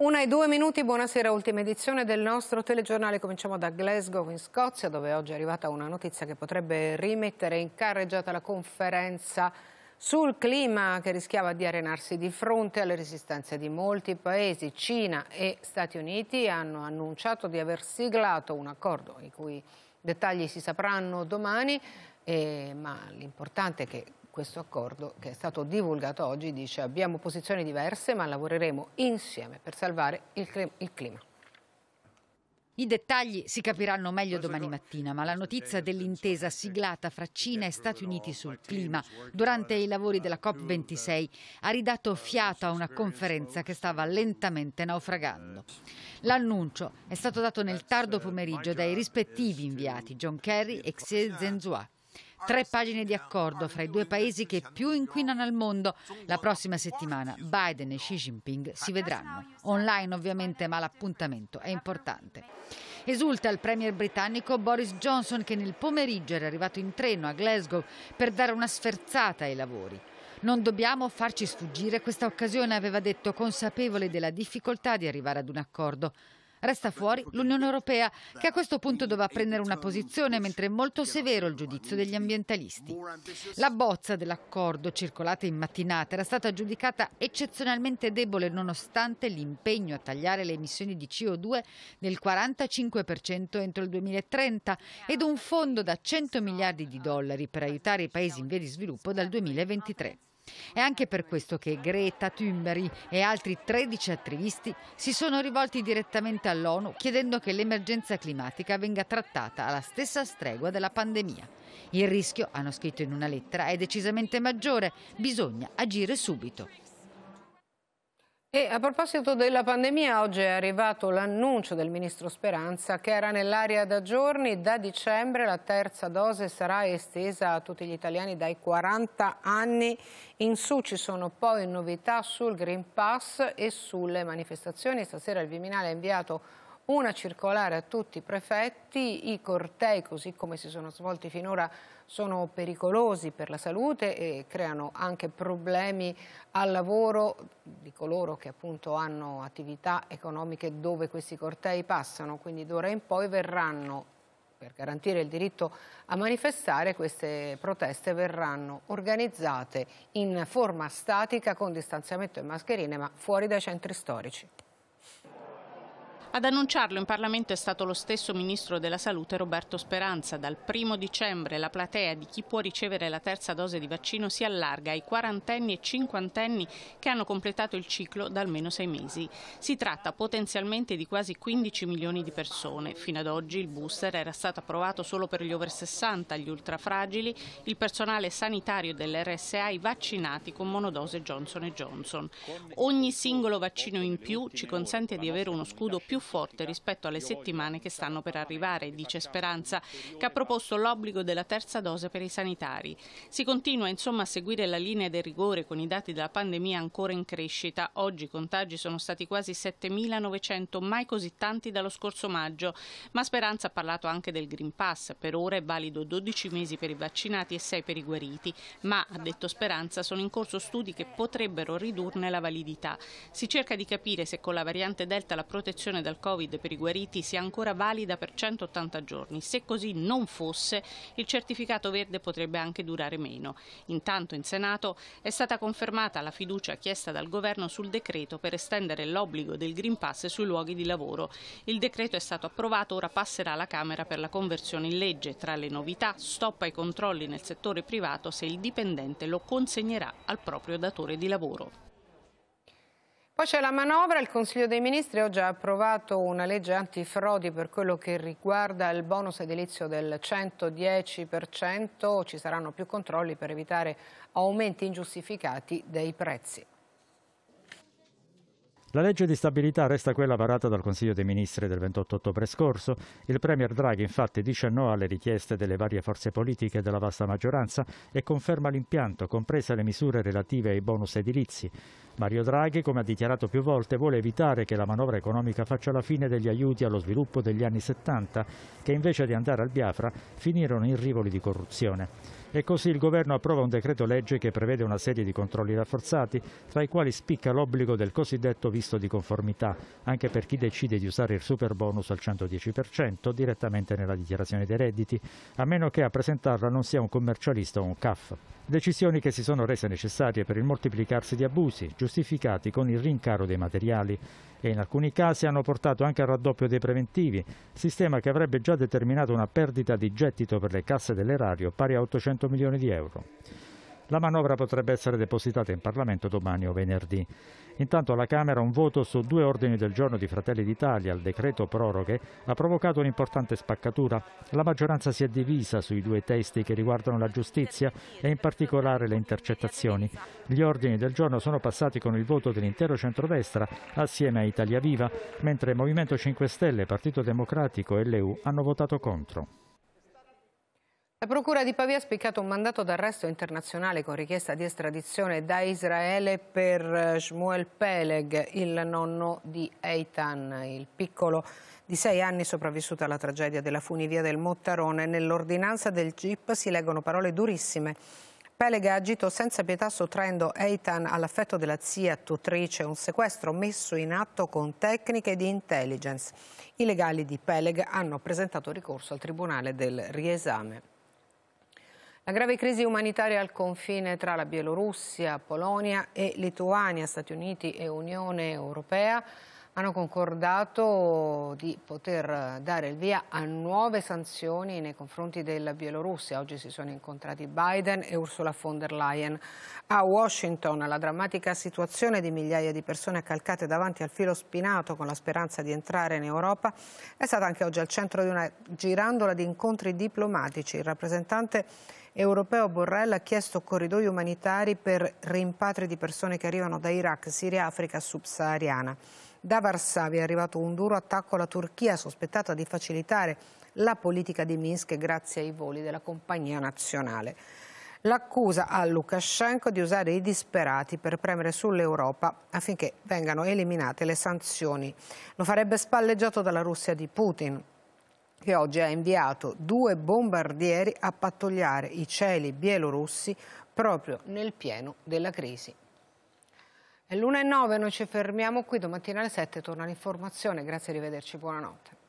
Una e due minuti, buonasera, ultima edizione del nostro telegiornale. Cominciamo da Glasgow in Scozia dove oggi è arrivata una notizia che potrebbe rimettere in carreggiata la conferenza sul clima che rischiava di arenarsi di fronte alle resistenze di molti paesi. Cina e Stati Uniti hanno annunciato di aver siglato un accordo i cui dettagli si sapranno domani, eh, ma l'importante è che questo accordo che è stato divulgato oggi dice abbiamo posizioni diverse ma lavoreremo insieme per salvare il clima. I dettagli si capiranno meglio domani mattina, ma la notizia dell'intesa siglata fra Cina e Stati Uniti sul clima durante i lavori della COP26 ha ridato fiato a una conferenza che stava lentamente naufragando. Eh. L'annuncio è stato dato nel tardo uh, pomeriggio dai rispettivi uh, inviati John Kerry e Xie Zhenzhua, Tre pagine di accordo fra i due paesi che più inquinano al mondo. La prossima settimana Biden e Xi Jinping si vedranno. Online ovviamente, ma l'appuntamento è importante. Esulta il premier britannico Boris Johnson che nel pomeriggio era arrivato in treno a Glasgow per dare una sferzata ai lavori. Non dobbiamo farci sfuggire questa occasione, aveva detto, consapevole della difficoltà di arrivare ad un accordo. Resta fuori l'Unione Europea, che a questo punto dovrà prendere una posizione, mentre è molto severo il giudizio degli ambientalisti. La bozza dell'accordo, circolata in mattinata, era stata giudicata eccezionalmente debole nonostante l'impegno a tagliare le emissioni di CO2 del 45% entro il 2030 ed un fondo da 100 miliardi di dollari per aiutare i paesi in via di sviluppo dal 2023. È anche per questo che Greta Thunberg e altri 13 attivisti si sono rivolti direttamente all'ONU chiedendo che l'emergenza climatica venga trattata alla stessa stregua della pandemia. Il rischio, hanno scritto in una lettera, è decisamente maggiore, bisogna agire subito. E a proposito della pandemia, oggi è arrivato l'annuncio del ministro Speranza che era nell'aria da giorni. Da dicembre la terza dose sarà estesa a tutti gli italiani dai 40 anni. In su ci sono poi novità sul Green Pass e sulle manifestazioni. Stasera il Viminale ha inviato una circolare a tutti i prefetti, i cortei così come si sono svolti finora sono pericolosi per la salute e creano anche problemi al lavoro di coloro che appunto hanno attività economiche dove questi cortei passano, quindi d'ora in poi verranno per garantire il diritto a manifestare, queste proteste verranno organizzate in forma statica con distanziamento e mascherine ma fuori dai centri storici. Ad annunciarlo in Parlamento è stato lo stesso Ministro della Salute Roberto Speranza. Dal primo dicembre la platea di chi può ricevere la terza dose di vaccino si allarga ai quarantenni e cinquantenni che hanno completato il ciclo da almeno sei mesi. Si tratta potenzialmente di quasi 15 milioni di persone. Fino ad oggi il booster era stato approvato solo per gli over 60, gli ultrafragili, il personale sanitario dell'RSA, i vaccinati con monodose Johnson Johnson. Ogni singolo vaccino in più ci consente di avere uno scudo più più forte rispetto alle settimane che stanno per arrivare, dice Speranza, che ha proposto l'obbligo della terza dose per i sanitari. Si continua insomma a seguire la linea del rigore con i dati della pandemia ancora in crescita. Oggi i contagi sono stati quasi 7.900, mai così tanti dallo scorso maggio, ma Speranza ha parlato anche del Green Pass, per ora è valido 12 mesi per i vaccinati e 6 per i guariti, ma, ha detto Speranza, sono in corso studi che potrebbero ridurne la validità. Si cerca di capire se con la variante Delta la protezione dal Covid per i guariti sia ancora valida per 180 giorni. Se così non fosse, il certificato verde potrebbe anche durare meno. Intanto in Senato è stata confermata la fiducia chiesta dal governo sul decreto per estendere l'obbligo del Green Pass sui luoghi di lavoro. Il decreto è stato approvato, ora passerà alla Camera per la conversione in legge. Tra le novità, stoppa i controlli nel settore privato se il dipendente lo consegnerà al proprio datore di lavoro. Poi c'è la manovra, il Consiglio dei Ministri oggi ha approvato una legge antifrodi per quello che riguarda il bonus edilizio del 110%, ci saranno più controlli per evitare aumenti ingiustificati dei prezzi. La legge di stabilità resta quella varata dal Consiglio dei Ministri del 28 ottobre scorso. Il Premier Draghi infatti dice no alle richieste delle varie forze politiche della vasta maggioranza e conferma l'impianto, comprese le misure relative ai bonus edilizi. Mario Draghi, come ha dichiarato più volte, vuole evitare che la manovra economica faccia la fine degli aiuti allo sviluppo degli anni 70, che invece di andare al Biafra finirono in rivoli di corruzione. E così il governo approva un decreto legge che prevede una serie di controlli rafforzati, tra i quali spicca l'obbligo del cosiddetto visto di conformità, anche per chi decide di usare il super bonus al 110% direttamente nella dichiarazione dei redditi, a meno che a presentarla non sia un commercialista o un CAF. Decisioni che si sono rese necessarie per il moltiplicarsi di abusi, giustificati con il rincaro dei materiali e in alcuni casi hanno portato anche al raddoppio dei preventivi, sistema che avrebbe già determinato una perdita di gettito per le casse dell'erario pari a 800 milioni di euro. La manovra potrebbe essere depositata in Parlamento domani o venerdì. Intanto alla Camera un voto su due ordini del giorno di Fratelli d'Italia al decreto proroghe ha provocato un'importante spaccatura. La maggioranza si è divisa sui due testi che riguardano la giustizia e in particolare le intercettazioni. Gli ordini del giorno sono passati con il voto dell'intero centrodestra assieme a Italia Viva, mentre Movimento 5 Stelle, Partito Democratico e l'EU hanno votato contro. La Procura di Pavia ha spiccato un mandato d'arresto internazionale con richiesta di estradizione da Israele per eh, Shmuel Peleg, il nonno di Eitan, il piccolo di sei anni sopravvissuto alla tragedia della funivia del Mottarone. Nell'ordinanza del GIP si leggono parole durissime. Peleg ha agito senza pietà sottraendo Eitan all'affetto della zia tutrice, un sequestro messo in atto con tecniche di intelligence. I legali di Peleg hanno presentato ricorso al Tribunale del riesame. La grave crisi umanitaria al confine tra la Bielorussia, Polonia e Lituania, Stati Uniti e Unione Europea hanno concordato di poter dare il via a nuove sanzioni nei confronti della Bielorussia. Oggi si sono incontrati Biden e Ursula von der Leyen. A Washington la drammatica situazione di migliaia di persone calcate davanti al filo spinato con la speranza di entrare in Europa è stata anche oggi al centro di una girandola di incontri diplomatici. Il rappresentante europeo Borrell ha chiesto corridoi umanitari per rimpatri di persone che arrivano da Iraq, Siria e Africa subsahariana. Da Varsavia è arrivato un duro attacco alla Turchia, sospettata di facilitare la politica di Minsk grazie ai voli della compagnia nazionale. L'accusa a Lukashenko di usare i disperati per premere sull'Europa affinché vengano eliminate le sanzioni. Lo farebbe spalleggiato dalla Russia di Putin che oggi ha inviato due bombardieri a pattugliare i cieli bielorussi proprio nel pieno della crisi. È l'1.09, noi ci fermiamo qui, domattina alle 7 torna l'informazione, grazie arrivederci, buonanotte.